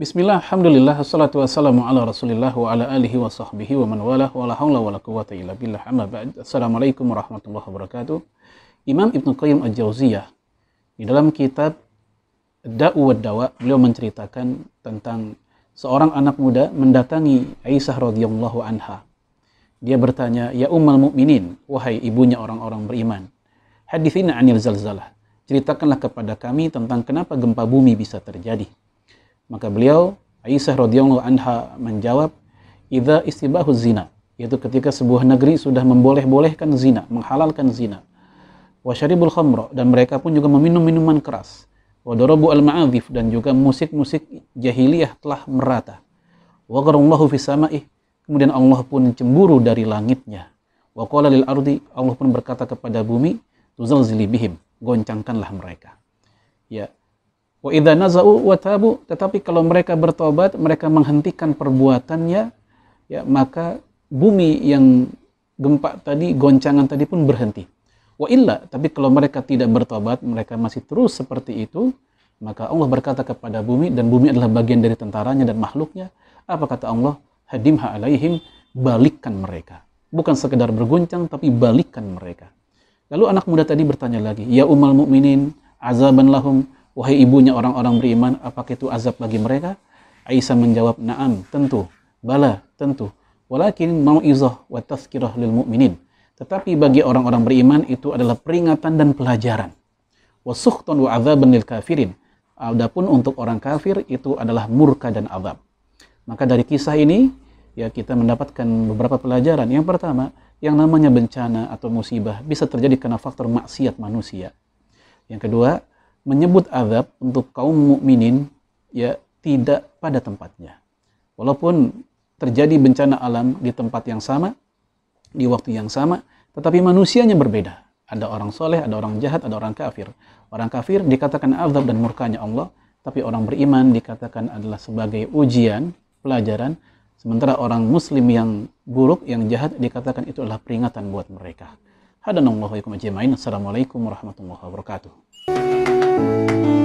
Bismillah, Alhamdulillah, assalatu wassalamu ala rasulillah wa ala alihi wa sahbihi wa man walah wa la hawla wa la quwata illa billah amma ba'd Assalamualaikum warahmatullahi wabarakatuh Imam Ibn Qayyim al-Jawziyah di dalam kitab Da'u wa Dawa beliau menceritakan tentang seorang anak muda mendatangi Aisyah radhiyallahu anha dia bertanya, "Ya ummal mukminin, wahai ibunya orang-orang beriman, hadithina anil zalzalah." Ceritakanlah kepada kami tentang kenapa gempa bumi bisa terjadi. Maka beliau Aisyah radhiyallahu anha menjawab, "Idza istibahu zina." Yaitu ketika sebuah negeri sudah memboleh-bolehkan zina, menghalalkan zina. Wasyaribul khamra dan mereka pun juga meminum minuman keras. darabu al-ma'adhif dan juga musik-musik jahiliyah telah merata. Wa fi sama'i Kemudian Allah pun cemburu dari langitnya. Wa qala lil ardi, Allah pun berkata kepada bumi, tuzalzili bihim, goncangkanlah mereka. Ya. Wa idza nazau wa tabu, tetapi kalau mereka bertobat, mereka menghentikan perbuatannya, ya maka bumi yang gempa tadi, goncangan tadi pun berhenti. Wa illa, tapi kalau mereka tidak bertobat, mereka masih terus seperti itu, maka Allah berkata kepada bumi dan bumi adalah bagian dari tentaranya dan makhluknya. Apa kata Allah? hadimha alaihim balikkan mereka bukan sekedar berguncang tapi balikan mereka lalu anak muda tadi bertanya lagi ya umal mukminin azaban lahum wahai ibunya orang-orang beriman apakah itu azab bagi mereka Aisyah menjawab na'am tentu bala tentu walakin mau izoh wa tazkirah lil mukminin tetapi bagi orang-orang beriman itu adalah peringatan dan pelajaran wa sukhton wa azaban lil kafirin adapun untuk orang kafir itu adalah murka dan azab maka dari kisah ini ya kita mendapatkan beberapa pelajaran. Yang pertama, yang namanya bencana atau musibah bisa terjadi karena faktor maksiat manusia. Yang kedua, menyebut azab untuk kaum mukminin ya tidak pada tempatnya. Walaupun terjadi bencana alam di tempat yang sama, di waktu yang sama, tetapi manusianya berbeda. Ada orang soleh, ada orang jahat, ada orang kafir. Orang kafir dikatakan azab dan murkanya Allah, tapi orang beriman dikatakan adalah sebagai ujian pelajaran sementara orang muslim yang buruk yang jahat dikatakan itu adalah peringatan buat mereka hadanallahu wa ajmain assalamualaikum warahmatullahi wabarakatuh